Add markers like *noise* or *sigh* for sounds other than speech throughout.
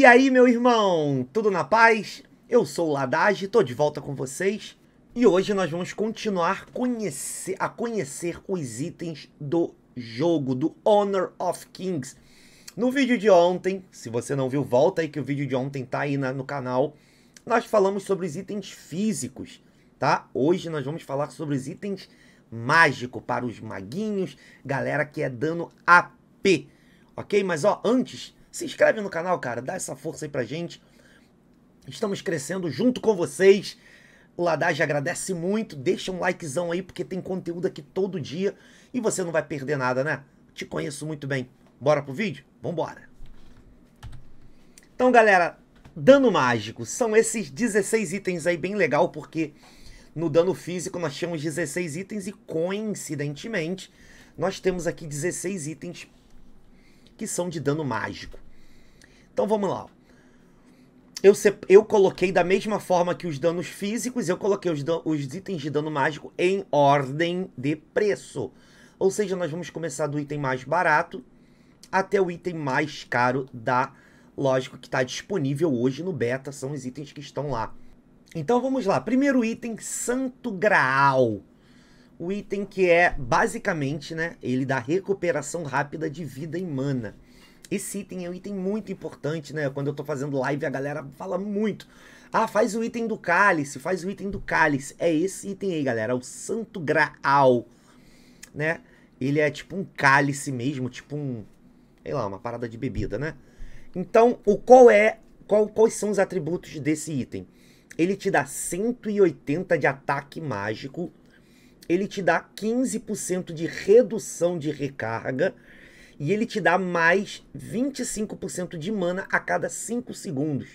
E aí, meu irmão, tudo na paz? Eu sou o Ladage, tô de volta com vocês e hoje nós vamos continuar conhecer, a conhecer os itens do jogo, do Honor of Kings. No vídeo de ontem, se você não viu, volta aí que o vídeo de ontem tá aí na, no canal, nós falamos sobre os itens físicos, tá? Hoje nós vamos falar sobre os itens mágicos para os maguinhos, galera que é dano AP, ok? Mas ó, antes se inscreve no canal, cara, dá essa força aí pra gente. Estamos crescendo junto com vocês. O Ladage agradece muito, deixa um likezão aí, porque tem conteúdo aqui todo dia e você não vai perder nada, né? Te conheço muito bem. Bora pro vídeo? Vambora! Então, galera, dano mágico. São esses 16 itens aí, bem legal, porque no dano físico nós tínhamos 16 itens e, coincidentemente, nós temos aqui 16 itens que são de dano mágico. Então vamos lá. Eu, eu coloquei da mesma forma que os danos físicos, eu coloquei os, os itens de dano mágico em ordem de preço. Ou seja, nós vamos começar do item mais barato até o item mais caro da lógico que está disponível hoje no beta, são os itens que estão lá. Então vamos lá, primeiro item, Santo Graal o item que é basicamente, né, ele dá recuperação rápida de vida e mana. Esse item é um item muito importante, né? Quando eu tô fazendo live, a galera fala muito. Ah, faz o item do cálice, faz o item do cálice. É esse item aí, galera, é o Santo Graal, né? Ele é tipo um cálice mesmo, tipo um, sei lá, uma parada de bebida, né? Então, o qual é, qual, quais são os atributos desse item? Ele te dá 180 de ataque mágico ele te dá 15% de redução de recarga e ele te dá mais 25% de mana a cada 5 segundos.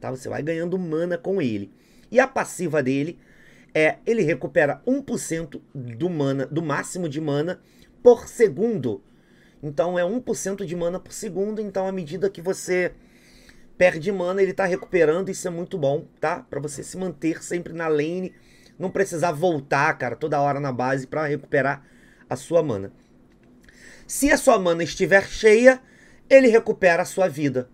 Tá? Você vai ganhando mana com ele. E a passiva dele é ele recupera 1% do mana, do máximo de mana por segundo. Então é 1% de mana por segundo, então à medida que você perde mana, ele está recuperando, isso é muito bom, tá? Para você se manter sempre na lane não precisar voltar, cara, toda hora na base para recuperar a sua mana. Se a sua mana estiver cheia, ele recupera a sua vida.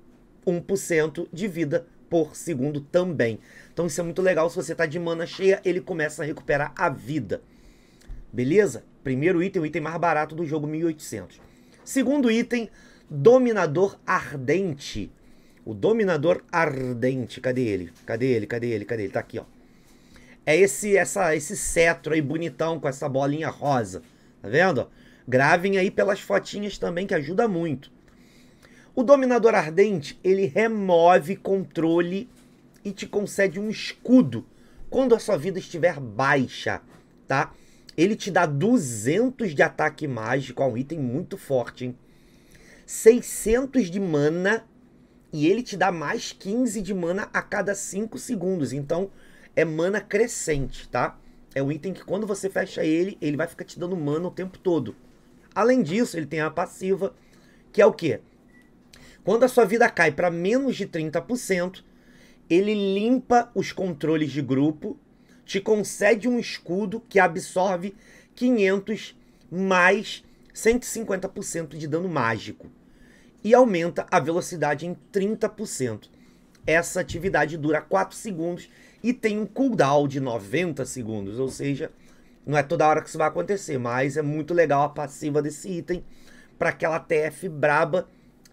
1% de vida por segundo também. Então isso é muito legal. Se você tá de mana cheia, ele começa a recuperar a vida. Beleza? Primeiro item, o item mais barato do jogo, 1800. Segundo item, Dominador Ardente. O Dominador Ardente. Cadê ele? Cadê ele? Cadê ele? Cadê ele? Tá aqui, ó é esse essa esse cetro aí bonitão com essa bolinha rosa, tá vendo? Gravem aí pelas fotinhas também que ajuda muito. O dominador ardente, ele remove controle e te concede um escudo quando a sua vida estiver baixa, tá? Ele te dá 200 de ataque mágico, é um item muito forte, hein? 600 de mana e ele te dá mais 15 de mana a cada 5 segundos. Então, é mana crescente, tá? É um item que quando você fecha ele, ele vai ficar te dando mana o tempo todo. Além disso, ele tem a passiva, que é o quê? Quando a sua vida cai para menos de 30%, ele limpa os controles de grupo, te concede um escudo que absorve 500 mais 150% de dano mágico e aumenta a velocidade em 30%. Essa atividade dura 4 segundos e tem um cooldown de 90 segundos, ou seja, não é toda hora que isso vai acontecer, mas é muito legal a passiva desse item para aquela TF braba.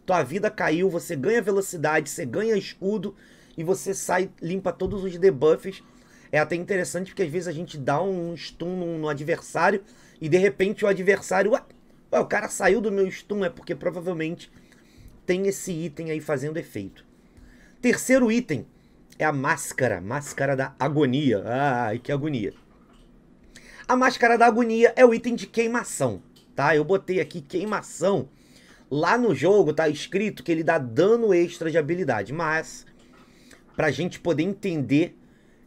Tua vida caiu, você ganha velocidade, você ganha escudo e você sai, limpa todos os debuffs. É até interessante porque às vezes a gente dá um stun no, no adversário e de repente o adversário, ué, ué, o cara saiu do meu stun, é porque provavelmente tem esse item aí fazendo efeito. Terceiro item, é a máscara, máscara da agonia. Ai, que agonia. A máscara da agonia é o item de queimação, tá? Eu botei aqui queimação. Lá no jogo tá escrito que ele dá dano extra de habilidade, mas pra gente poder entender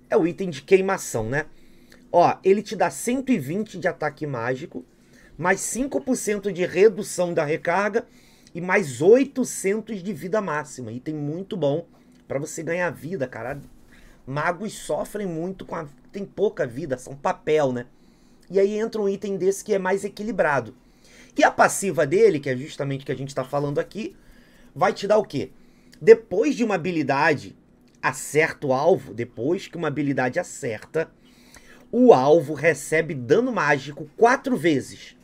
é o item de queimação, né? Ó, ele te dá 120 de ataque mágico, mais 5% de redução da recarga e mais 800 de vida máxima. Item muito bom para você ganhar vida, cara. Magos sofrem muito com a tem pouca vida, são papel, né? E aí entra um item desse que é mais equilibrado. E a passiva dele, que é justamente o que a gente está falando aqui, vai te dar o quê? Depois de uma habilidade acerta o alvo, depois que uma habilidade acerta, o alvo recebe dano mágico quatro vezes.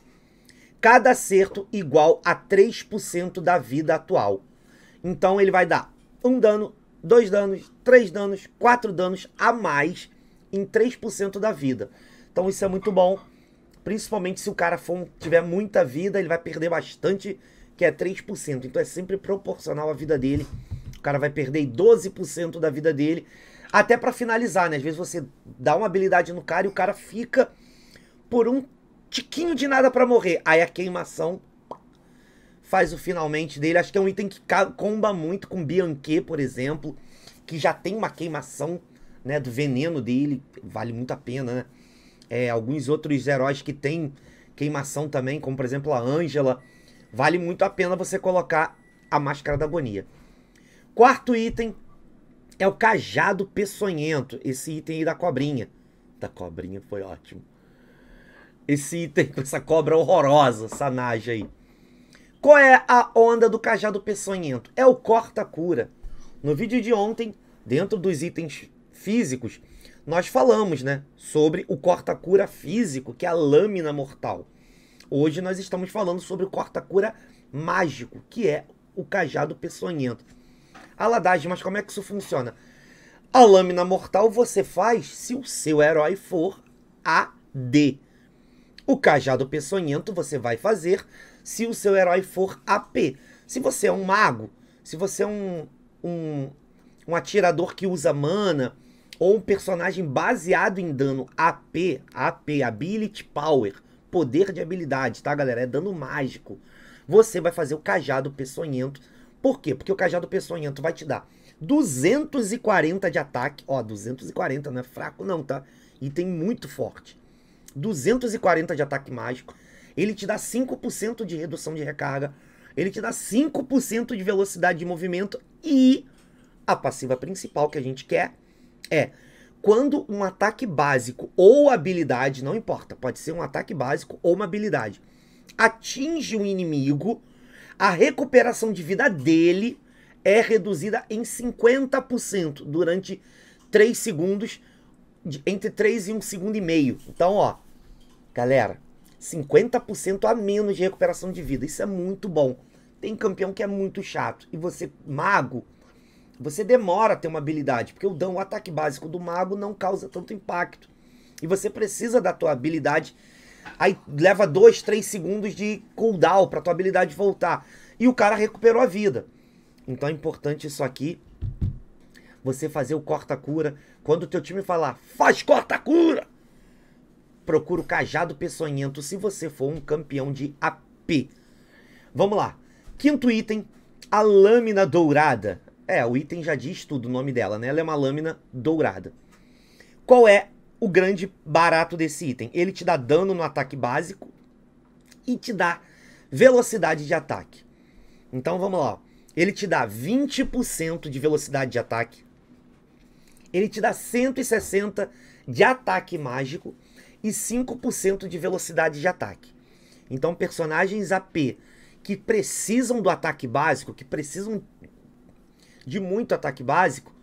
Cada acerto igual a 3% da vida atual. Então ele vai dar um dano dois danos, três danos, quatro danos a mais em 3% da vida. Então isso é muito bom, principalmente se o cara for, tiver muita vida, ele vai perder bastante, que é 3%. Então é sempre proporcional à vida dele. O cara vai perder 12% da vida dele. Até para finalizar, né? Às vezes você dá uma habilidade no cara e o cara fica por um tiquinho de nada para morrer. Aí a queimação faz o finalmente dele. Acho que é um item que comba muito com Bianquet, por exemplo, que já tem uma queimação né, do veneno dele, vale muito a pena, né? É, alguns outros heróis que tem queimação também, como por exemplo a Ângela, vale muito a pena você colocar a Máscara da Agonia. Quarto item é o Cajado Peçonhento, esse item aí da cobrinha. Da cobrinha foi ótimo. Esse item com essa cobra horrorosa, essa naja aí. Qual é a onda do cajado peçonhento? É o corta-cura. No vídeo de ontem, dentro dos itens físicos, nós falamos né, sobre o corta-cura físico, que é a lâmina mortal. Hoje nós estamos falando sobre o corta-cura mágico, que é o cajado peçonhento. Aladage, ah, mas como é que isso funciona? A lâmina mortal você faz se o seu herói for AD. O cajado peçonhento você vai fazer se o seu herói for AP. Se você é um mago, se você é um, um, um atirador que usa mana, ou um personagem baseado em dano AP, AP, Ability Power, poder de habilidade, tá, galera? É dano mágico. Você vai fazer o cajado peçonhento. Por quê? Porque o cajado peçonhento vai te dar 240 de ataque. Ó, 240 não é fraco não, tá? Item muito forte. 240 de ataque mágico, ele te dá 5% de redução de recarga, ele te dá 5% de velocidade de movimento e a passiva principal que a gente quer é quando um ataque básico ou habilidade, não importa, pode ser um ataque básico ou uma habilidade, atinge um inimigo, a recuperação de vida dele é reduzida em 50% durante 3 segundos, entre 3 e 1 segundo e meio. Então, ó, galera, 50% a menos de recuperação de vida. Isso é muito bom. Tem campeão que é muito chato. E você, mago, você demora a ter uma habilidade, porque o dano, o ataque básico do mago não causa tanto impacto. E você precisa da tua habilidade. Aí leva 2, 3 segundos de cooldown pra tua habilidade voltar. E o cara recuperou a vida. Então é importante isso aqui. Você fazer o corta-cura. Quando o teu time falar, faz corta-cura! procura o cajado peçonhento se você for um campeão de AP. Vamos lá. Quinto item, a lâmina dourada. É, o item já diz tudo o nome dela, né? Ela é uma lâmina dourada. Qual é o grande barato desse item? Ele te dá dano no ataque básico e te dá velocidade de ataque. Então vamos lá. Ele te dá 20% de velocidade de ataque. Ele te dá 160 de ataque mágico e 5% de velocidade de ataque. Então, personagens AP que precisam do ataque básico, que precisam de muito ataque básico,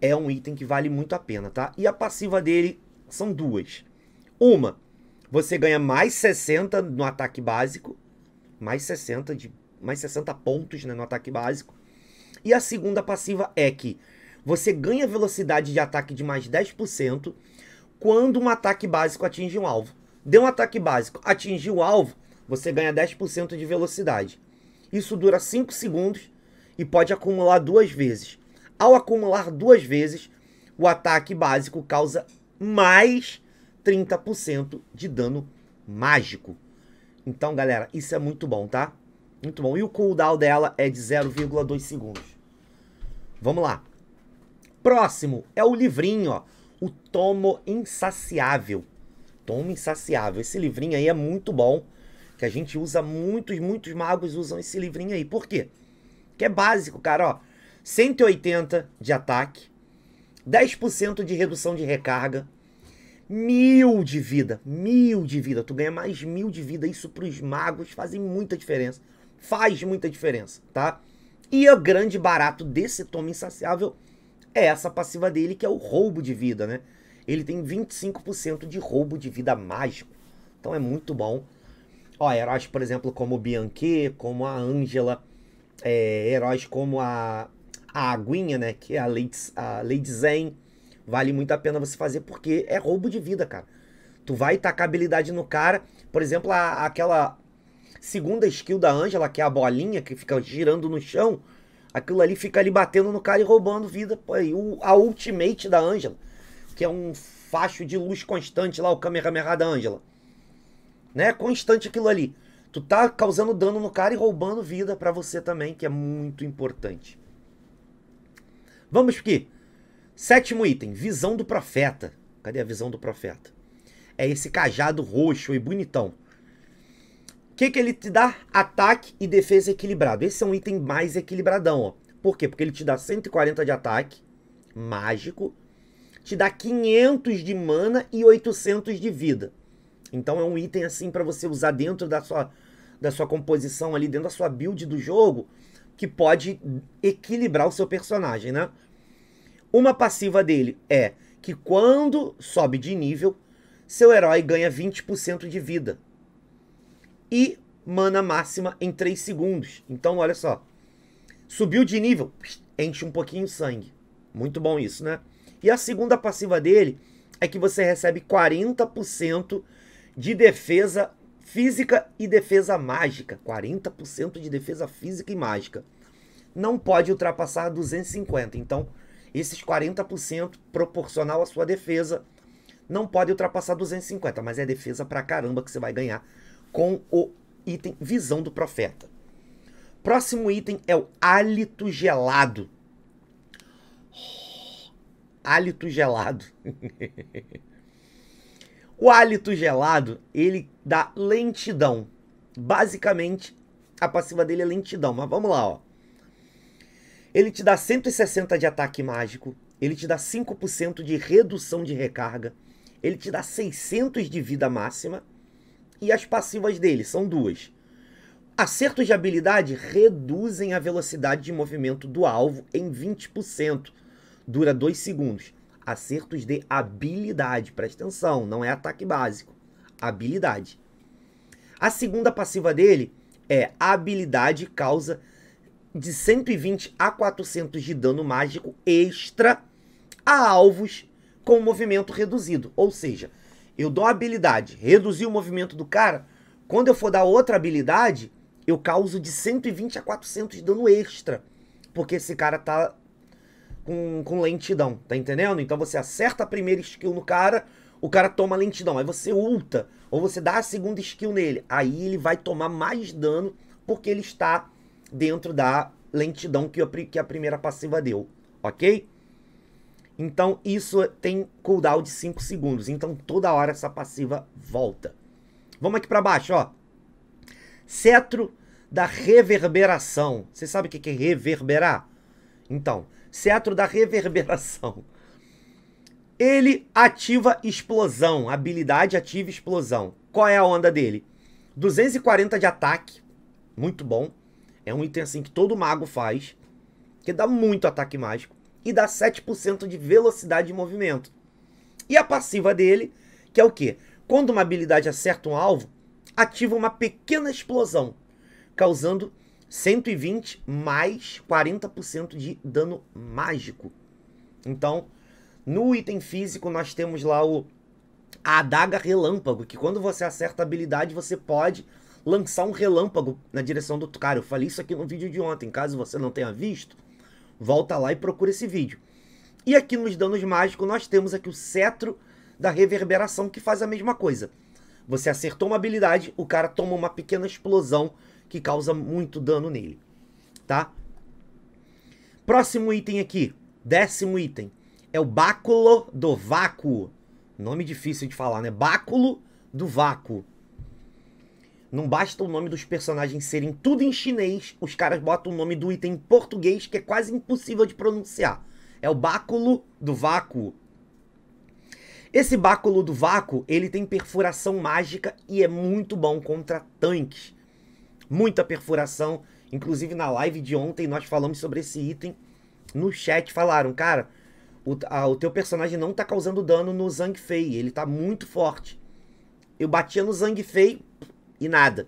é um item que vale muito a pena, tá? E a passiva dele são duas. Uma, você ganha mais 60 no ataque básico, mais 60 de mais 60 pontos né, no ataque básico. E a segunda passiva é que você ganha velocidade de ataque de mais 10% quando um ataque básico atinge um alvo. Deu um ataque básico, atingiu o alvo, você ganha 10% de velocidade. Isso dura 5 segundos e pode acumular duas vezes. Ao acumular duas vezes, o ataque básico causa mais 30% de dano mágico. Então, galera, isso é muito bom, tá? Muito bom. E o cooldown dela é de 0,2 segundos. Vamos lá. Próximo é o livrinho, ó. O Tomo Insaciável. Tomo Insaciável. Esse livrinho aí é muito bom, que a gente usa muitos, muitos magos usam esse livrinho aí. Por quê? Que é básico, cara, ó. 180 de ataque, 10% de redução de recarga, mil de vida, mil de vida. Tu ganha mais mil de vida. Isso para os magos faz muita diferença. Faz muita diferença, tá? E o grande barato desse tomo insaciável é essa passiva dele, que é o roubo de vida, né? Ele tem 25% de roubo de vida mágico. Então é muito bom. Ó, heróis, por exemplo, como o Bianchi, como a Angela, é, heróis como a, a Aguinha, né? Que é a Lady, a Lady Zen. Vale muito a pena você fazer, porque é roubo de vida, cara. Tu vai tacar habilidade no cara. Por exemplo, a, aquela segunda skill da Angela, que é a bolinha que fica girando no chão Aquilo ali fica ali batendo no cara e roubando vida. Pô, e o, a Ultimate da Ângela, que é um facho de luz constante lá, o Kamehameha da Ângela. Né? É constante aquilo ali. Tu tá causando dano no cara e roubando vida para você também, que é muito importante. Vamos aqui. Sétimo item, visão do profeta. Cadê a visão do profeta? É esse cajado roxo e bonitão que, que ele te dá? Ataque e defesa equilibrado. Esse é um item mais equilibradão, ó. Por quê? Porque ele te dá 140 de ataque, mágico, te dá 500 de mana e 800 de vida. Então é um item assim para você usar dentro da sua, da sua composição ali, dentro da sua build do jogo, que pode equilibrar o seu personagem, né? Uma passiva dele é que quando sobe de nível, seu herói ganha 20% de vida e mana máxima em 3 segundos. Então, olha só. Subiu de nível, enche um pouquinho de sangue. Muito bom isso, né? E a segunda passiva dele é que você recebe 40% de defesa física e defesa mágica. 40% de defesa física e mágica. Não pode ultrapassar 250. Então, esses 40% proporcional à sua defesa não pode ultrapassar 250, mas é defesa pra caramba que você vai ganhar com o item visão do profeta. Próximo item é o hálito gelado. hálito gelado. *laughs* o hálito gelado, ele dá lentidão. Basicamente, a passiva dele é lentidão, mas vamos lá, ó. Ele te dá 160 de ataque mágico, ele te dá 5% de redução de recarga, ele te dá 600 de vida máxima e as passivas dele, são duas. Acertos de habilidade reduzem a velocidade de movimento do alvo em 20%. Dura 2 segundos. Acertos de habilidade, presta atenção, não é ataque básico. Habilidade. A segunda passiva dele é a habilidade causa de 120 a 400 de dano mágico extra a alvos com movimento reduzido. Ou seja, eu dou a habilidade, reduzir o movimento do cara. Quando eu for dar outra habilidade, eu causo de 120 a 400 dano extra. Porque esse cara tá com, com lentidão, tá entendendo? Então você acerta a primeira skill no cara, o cara toma lentidão. Aí você ulta, ou você dá a segunda skill nele. Aí ele vai tomar mais dano, porque ele está dentro da lentidão que a primeira passiva deu, ok? Então isso tem cooldown de 5 segundos. Então toda hora essa passiva volta. Vamos aqui para baixo, ó. Cetro da reverberação. Você sabe o que é reverberar? Então, cetro da reverberação. Ele ativa explosão, habilidade ativa explosão. Qual é a onda dele? 240 de ataque, muito bom. É um item assim que todo mago faz, que dá muito ataque mágico e dá 7% de velocidade de movimento. E a passiva dele, que é o quê? Quando uma habilidade acerta um alvo, ativa uma pequena explosão, causando 120 mais 40% de dano mágico. Então, no item físico, nós temos lá o a adaga relâmpago, que quando você acerta a habilidade, você pode lançar um relâmpago na direção do cara. Eu falei isso aqui no vídeo de ontem, caso você não tenha visto. Volta lá e procura esse vídeo. E aqui nos danos mágicos nós temos aqui o cetro da reverberação que faz a mesma coisa. Você acertou uma habilidade, o cara toma uma pequena explosão que causa muito dano nele, tá? Próximo item aqui, décimo item, é o báculo do vácuo. Nome difícil de falar, né? Báculo do vácuo. Não basta o nome dos personagens serem tudo em chinês, os caras botam o nome do item em português que é quase impossível de pronunciar. É o báculo do vácuo. Esse báculo do vácuo, ele tem perfuração mágica e é muito bom contra tanques. Muita perfuração, inclusive na live de ontem nós falamos sobre esse item. No chat falaram, cara, o, a, o teu personagem não tá causando dano no Zhang Fei, ele tá muito forte. Eu batia no Zhang Fei, e nada.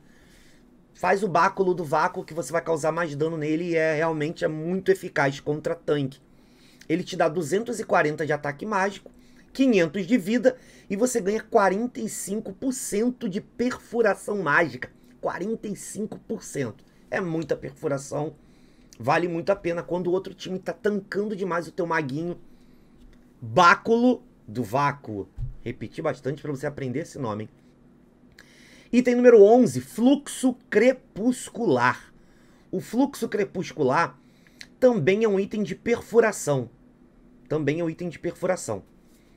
Faz o báculo do vácuo que você vai causar mais dano nele e é realmente é muito eficaz contra tanque. Ele te dá 240 de ataque mágico, 500 de vida e você ganha 45% de perfuração mágica. 45%. É muita perfuração. Vale muito a pena quando o outro time está tancando demais o teu maguinho. Báculo do vácuo. Repeti bastante para você aprender esse nome. Hein? Item número 11, fluxo crepuscular. O fluxo crepuscular também é um item de perfuração. Também é um item de perfuração.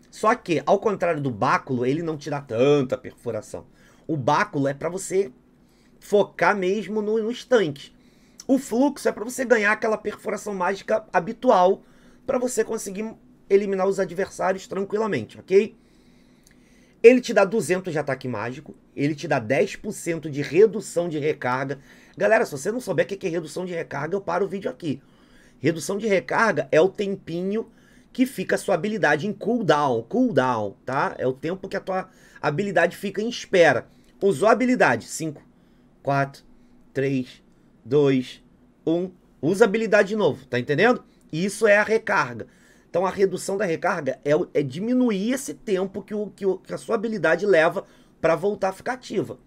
Só que, ao contrário do báculo, ele não te dá tanta perfuração. O báculo é para você focar mesmo no, estanque. O fluxo é para você ganhar aquela perfuração mágica habitual para você conseguir eliminar os adversários tranquilamente, ok? Ele te dá 200 de ataque mágico, ele te dá 10% de redução de recarga. Galera, se você não souber o que é redução de recarga, eu paro o vídeo aqui. Redução de recarga é o tempinho que fica a sua habilidade em cooldown, cooldown, tá? É o tempo que a tua habilidade fica em espera. Usou a habilidade, 5, 4, 3, 2, 1, usa a habilidade de novo, tá entendendo? Isso é a recarga. Então a redução da recarga é, é diminuir esse tempo que, o, que, o, que a sua habilidade leva para voltar a ficar ativa.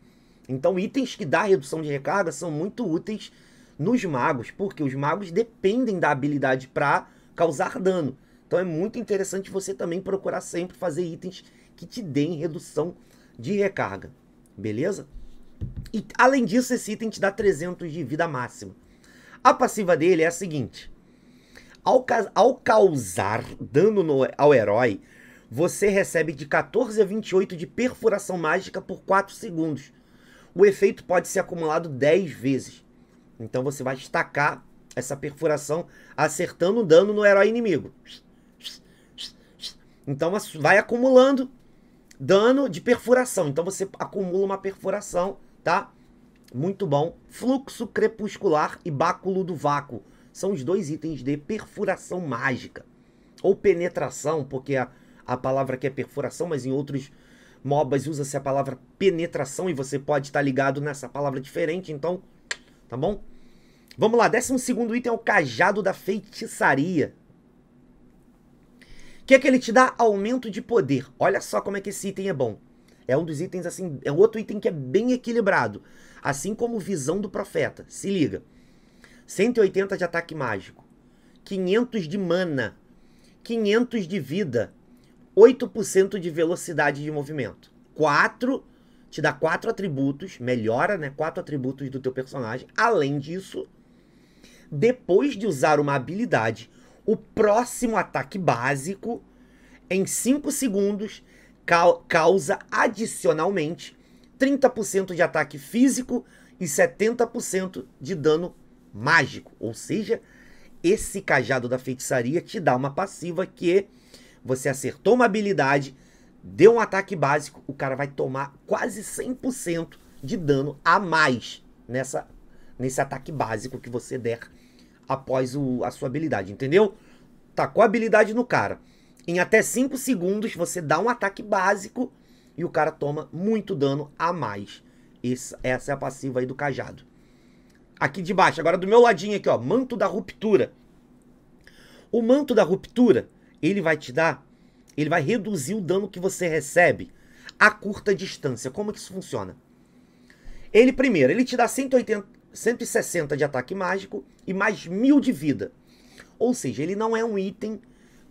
Então itens que dá redução de recarga são muito úteis nos magos, porque os magos dependem da habilidade para causar dano. Então é muito interessante você também procurar sempre fazer itens que te deem redução de recarga, beleza? E além disso, esse item te dá 300 de vida máxima. A passiva dele é a seguinte: ao, ao causar dano no, ao herói, você recebe de 14 a 28 de perfuração mágica por 4 segundos. O efeito pode ser acumulado 10 vezes. Então você vai destacar essa perfuração acertando dano no herói inimigo. Então vai acumulando dano de perfuração. Então você acumula uma perfuração, tá? Muito bom. Fluxo crepuscular e báculo do vácuo são os dois itens de perfuração mágica. Ou penetração, porque a, a palavra que é perfuração, mas em outros MOBAs usa-se a palavra penetração e você pode estar ligado nessa palavra diferente, então, tá bom? Vamos lá, décimo segundo item é o cajado da feitiçaria. Que é que ele te dá aumento de poder. Olha só como é que esse item é bom. É um dos itens assim, é outro item que é bem equilibrado, assim como visão do profeta. Se liga. 180 de ataque mágico, 500 de mana, 500 de vida, 8% de velocidade de movimento. 4 te dá 4 atributos, melhora, né? Quatro atributos do teu personagem. Além disso, depois de usar uma habilidade, o próximo ataque básico em 5 segundos causa adicionalmente 30% de ataque físico e 70% de dano mágico. Ou seja, esse cajado da feitiçaria te dá uma passiva que você acertou uma habilidade, deu um ataque básico, o cara vai tomar quase 100% de dano a mais nessa, nesse ataque básico que você der após o, a sua habilidade, entendeu? Tacou tá a habilidade no cara. Em até 5 segundos você dá um ataque básico e o cara toma muito dano a mais. Essa, essa é a passiva aí do cajado aqui de baixo. Agora do meu ladinho aqui, ó, manto da ruptura. O manto da ruptura, ele vai te dar, ele vai reduzir o dano que você recebe a curta distância. Como que isso funciona? Ele primeiro, ele te dá 180, 160 de ataque mágico e mais 1000 de vida. Ou seja, ele não é um item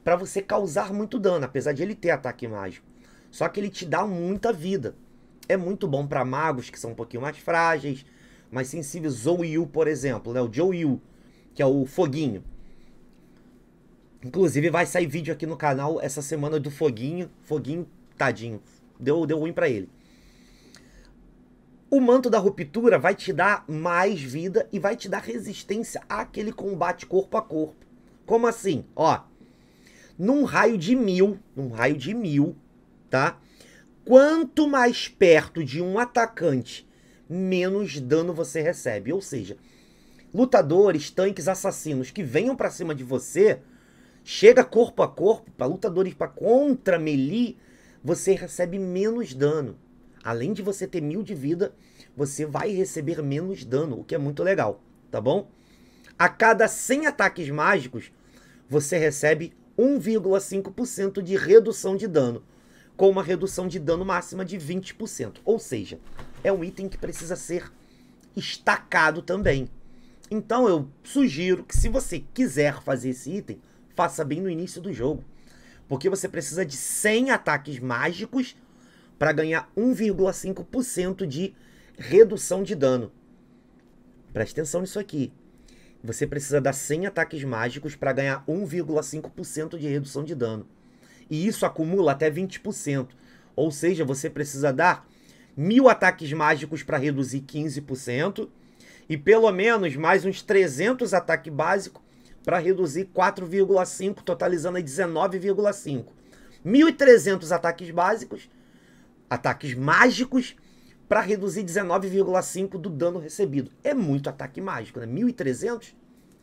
para você causar muito dano, apesar de ele ter ataque mágico. Só que ele te dá muita vida. É muito bom para magos que são um pouquinho mais frágeis, mais sensíveis. Zou por exemplo, né? O Joe Yu, que é o foguinho. Inclusive vai sair vídeo aqui no canal essa semana do foguinho. Foguinho, tadinho. Deu, deu ruim para ele. O manto da ruptura vai te dar mais vida e vai te dar resistência àquele combate corpo a corpo. Como assim? Ó, num raio de mil, num raio de mil, tá? Quanto mais perto de um atacante menos dano você recebe. Ou seja, lutadores, tanques, assassinos que venham para cima de você, chega corpo a corpo, para lutadores para contra melee, você recebe menos dano. Além de você ter mil de vida, você vai receber menos dano, o que é muito legal, tá bom? A cada 100 ataques mágicos, você recebe 1,5% de redução de dano, com uma redução de dano máxima de 20%. Ou seja, é um item que precisa ser estacado também. Então eu sugiro que se você quiser fazer esse item, faça bem no início do jogo. Porque você precisa de 100 ataques mágicos para ganhar 1,5% de redução de dano. Preste atenção nisso aqui. Você precisa dar 100 ataques mágicos para ganhar 1,5% de redução de dano. E isso acumula até 20%. Ou seja, você precisa dar mil ataques mágicos para reduzir 15%, e pelo menos mais uns 300 ataque básico para reduzir 4,5, totalizando 19,5. 1.300 ataques básicos, ataques mágicos, para reduzir 19,5 do dano recebido. É muito ataque mágico, né? 1.300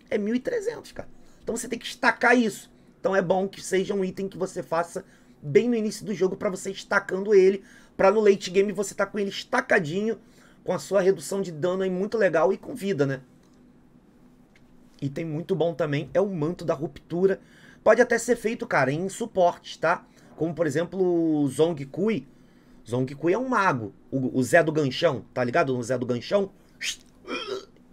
é 1.300, cara. Então você tem que estacar isso. Então é bom que seja um item que você faça bem no início do jogo para você estacando ele para no late game você tá com ele estacadinho, com a sua redução de dano aí muito legal e com vida, né? Item muito bom também é o Manto da Ruptura. Pode até ser feito, cara, em suporte, tá? Como, por exemplo, o Zong Kui. Zong Kui é um mago. O, o Zé do Ganchão, tá ligado? O Zé do Ganchão.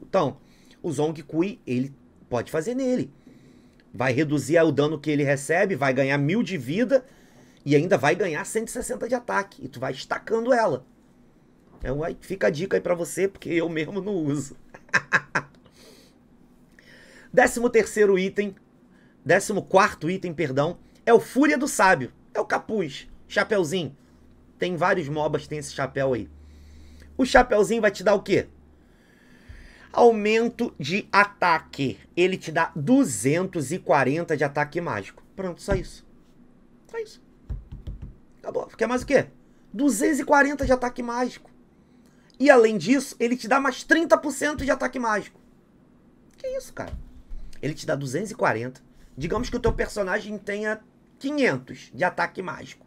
Então, o Zong Kui, ele pode fazer nele. Vai reduzir o dano que ele recebe, vai ganhar mil de vida e ainda vai ganhar 160 de ataque. E tu vai estacando ela. Então aí fica a dica aí pra você, porque eu mesmo não uso. *laughs* Décimo terceiro item. Décimo quarto item, perdão. É o Fúria do Sábio. É o capuz. Chapeuzinho. Tem vários mobas tem esse chapéu aí. O chapeuzinho vai te dar o quê? Aumento de ataque. Ele te dá 240 de ataque mágico. Pronto, só isso. Só isso. Acabou. Quer mais o quê? 240 de ataque mágico. E além disso, ele te dá mais 30% de ataque mágico. Que isso, cara? Ele te dá 240. Digamos que o teu personagem tenha 500 de ataque mágico.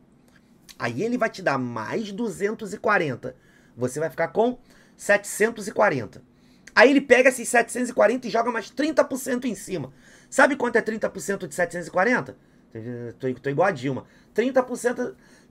Aí ele vai te dar mais 240. Você vai ficar com 740. Aí ele pega esses 740 e joga mais 30% em cima. Sabe quanto é 30% de 740? Tô, tô, tô igual a Dilma. 30%.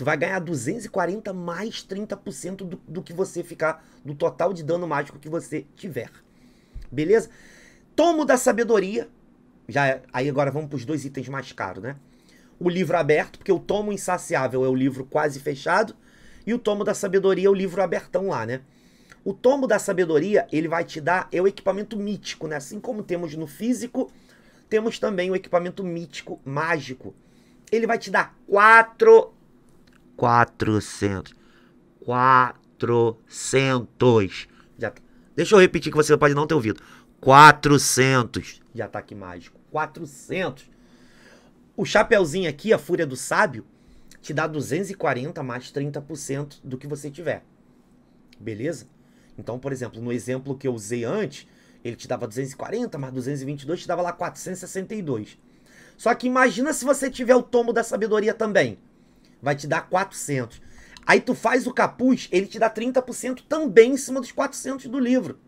Tu vai ganhar 240 mais 30% do, do que você ficar, do total de dano mágico que você tiver. Beleza? Tomo da sabedoria. Já, é, aí agora vamos para os dois itens mais caros, né? O livro aberto, porque o tomo insaciável é o livro quase fechado. E o tomo da sabedoria é o livro abertão lá, né? O tomo da sabedoria, ele vai te dar, é o equipamento mítico, né? Assim como temos no físico, temos também o equipamento mítico mágico. Ele vai te dar quatro 400. 400. Já tá. Deixa eu repetir que você pode não ter ouvido. 400 de ataque mágico. 400. O chapeuzinho aqui, a Fúria do Sábio, te dá 240 mais 30% do que você tiver. Beleza? Então, por exemplo, no exemplo que eu usei antes, ele te dava 240 mais 222, te dava lá 462. Só que imagina se você tiver o tomo da sabedoria também vai te dar 400. Aí tu faz o capuz, ele te dá 30% também em cima dos 400 do livro.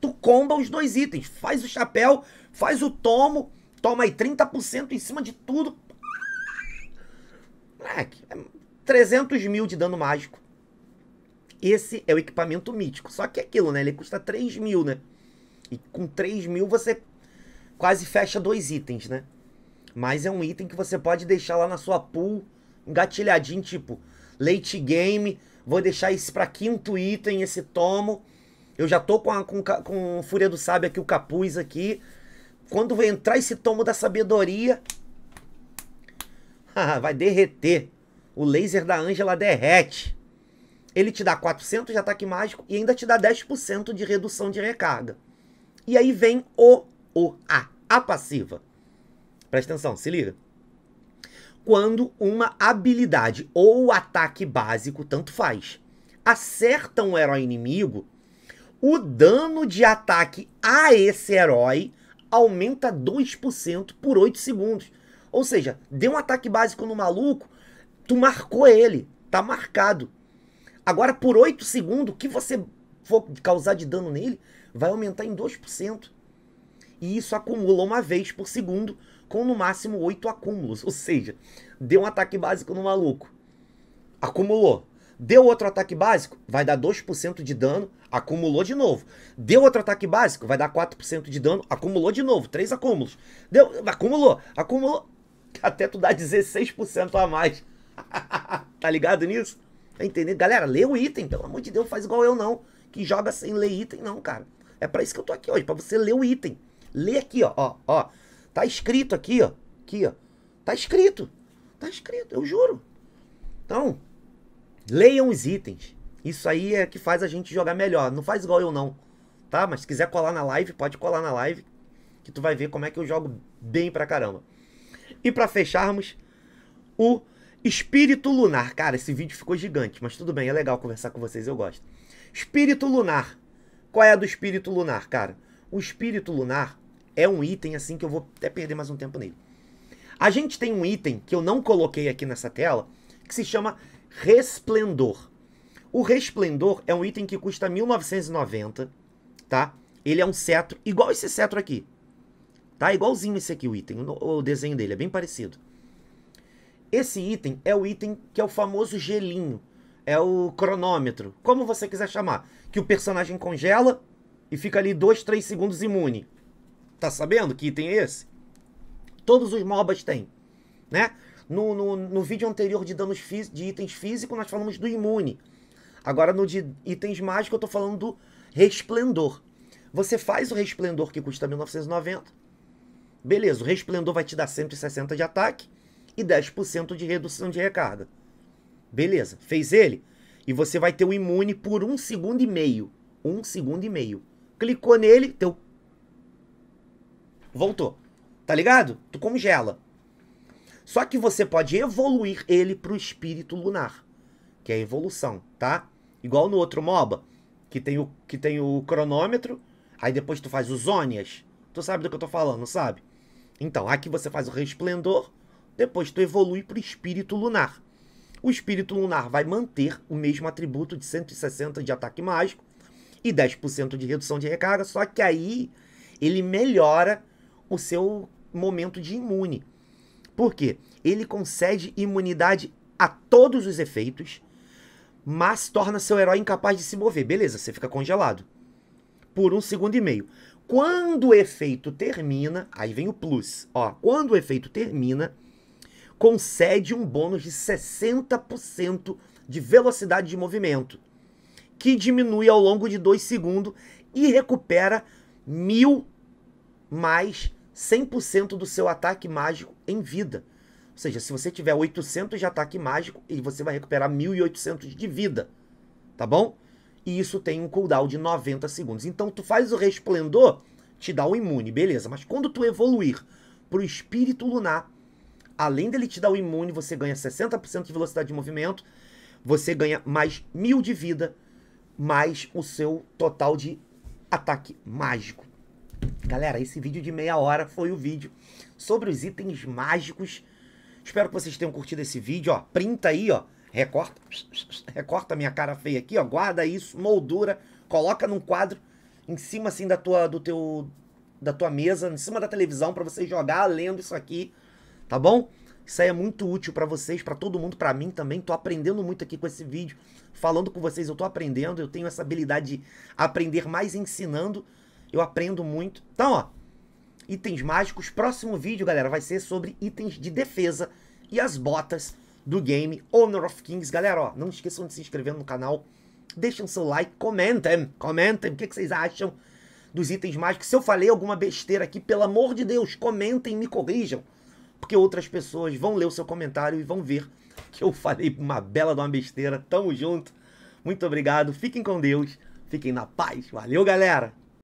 Tu comba os dois itens, faz o chapéu, faz o tomo, toma aí 30% em cima de tudo. Moleque, 300 é mil de dano mágico. Esse é o equipamento mítico. Só que é aquilo, né? Ele custa 3 mil, né? E com 3 mil você quase fecha dois itens, né? Mas é um item que você pode deixar lá na sua pool engatilhadinho, tipo, late game, vou deixar isso para quinto item, esse tomo. Eu já tô com, a, com, com Fúria do Sábio aqui, o capuz aqui. Quando vai entrar esse tomo da sabedoria, *laughs* vai derreter. O laser da Ângela derrete. Ele te dá 400 de ataque mágico e ainda te dá 10% de redução de recarga. E aí vem o, o A, a passiva. Presta atenção, se liga quando uma habilidade ou ataque básico, tanto faz, acerta um herói inimigo, o dano de ataque a esse herói aumenta 2% por 8 segundos. Ou seja, deu um ataque básico no maluco, tu marcou ele, tá marcado. Agora, por 8 segundos, o que você for causar de dano nele vai aumentar em 2%. E isso acumula uma vez por segundo, com no máximo 8 acúmulos. Ou seja, deu um ataque básico no maluco. Acumulou. Deu outro ataque básico, vai dar 2% de dano, acumulou de novo. Deu outro ataque básico, vai dar 4% de dano, acumulou de novo. Três acúmulos. Deu, acumulou, acumulou. Até tu dar 16% a mais. *laughs* tá ligado nisso? Tá entendendo? Galera, lê o item, pelo amor de Deus, faz igual eu não. Que joga sem ler item, não, cara. É para isso que eu tô aqui hoje, para você ler o item. Lê aqui, ó, ó, ó. Tá escrito aqui, ó. Aqui, ó. Tá escrito. Tá escrito, eu juro. Então, leiam os itens. Isso aí é que faz a gente jogar melhor. Não faz igual eu não, tá? Mas se quiser colar na live, pode colar na live que tu vai ver como é que eu jogo bem pra caramba. E para fecharmos, o espírito lunar. Cara, esse vídeo ficou gigante, mas tudo bem, é legal conversar com vocês, eu gosto. Espírito lunar. Qual é a do espírito lunar, cara? O espírito lunar é um item assim que eu vou até perder mais um tempo nele. A gente tem um item que eu não coloquei aqui nessa tela, que se chama Resplendor. O Resplendor é um item que custa 1990, tá? Ele é um cetro, igual esse cetro aqui. Tá? Igualzinho esse aqui o item, o desenho dele, é bem parecido. Esse item é o item que é o famoso gelinho. É o cronômetro, como você quiser chamar. Que o personagem congela e fica ali 2, 3 segundos imune. Tá sabendo que item é esse? Todos os MOBAs têm, né? No, no, no vídeo anterior de danos de itens físicos, nós falamos do imune. Agora, no de itens mágicos, eu tô falando do resplendor. Você faz o resplendor que custa 1990. Beleza, o resplendor vai te dar 160 de ataque e 10% de redução de recarga. Beleza, fez ele? E você vai ter o imune por um segundo e meio. Um segundo e meio. Clicou nele, teu voltou. Tá ligado? Tu congela. Só que você pode evoluir ele pro espírito lunar, que é a evolução, tá? Igual no outro MOBA, que tem o, que tem o cronômetro, aí depois tu faz os ônias. Tu sabe do que eu tô falando, sabe? Então, aqui você faz o resplendor, depois tu evolui pro espírito lunar. O espírito lunar vai manter o mesmo atributo de 160 de ataque mágico e 10% de redução de recarga, só que aí ele melhora o seu momento de imune. Por quê? Ele concede imunidade a todos os efeitos, mas torna seu herói incapaz de se mover. Beleza, você fica congelado. Por um segundo e meio. Quando o efeito termina, aí vem o plus, ó. Quando o efeito termina, concede um bônus de 60% de velocidade de movimento, que diminui ao longo de dois segundos e recupera mil mais 100% do seu ataque mágico em vida. Ou seja, se você tiver 800 de ataque mágico, e você vai recuperar 1.800 de vida, tá bom? E isso tem um cooldown de 90 segundos. Então tu faz o resplendor, te dá o imune, beleza. Mas quando tu evoluir pro espírito lunar, além dele te dar o imune, você ganha 60% de velocidade de movimento, você ganha mais mil de vida, mais o seu total de ataque mágico. Galera, esse vídeo de meia hora foi o vídeo sobre os itens mágicos. Espero que vocês tenham curtido esse vídeo, ó. Printa aí, ó. Recorta. Recorta minha cara feia aqui, ó. Guarda isso, moldura, coloca num quadro em cima assim da tua do teu da tua mesa, em cima da televisão para você jogar lendo isso aqui, tá bom? Isso aí é muito útil para vocês, para todo mundo, para mim também. Tô aprendendo muito aqui com esse vídeo, falando com vocês, eu tô aprendendo, eu tenho essa habilidade de aprender mais ensinando. Eu aprendo muito. Então, ó, itens mágicos. Próximo vídeo, galera, vai ser sobre itens de defesa e as botas do game Honor of Kings. Galera, ó, não esqueçam de se inscrever no canal. Deixem seu like, comentem, comentem o que, que vocês acham dos itens mágicos. Se eu falei alguma besteira aqui, pelo amor de Deus, comentem, me corrijam. Porque outras pessoas vão ler o seu comentário e vão ver que eu falei uma bela de uma besteira. Tamo junto. Muito obrigado. Fiquem com Deus. Fiquem na paz. Valeu, galera.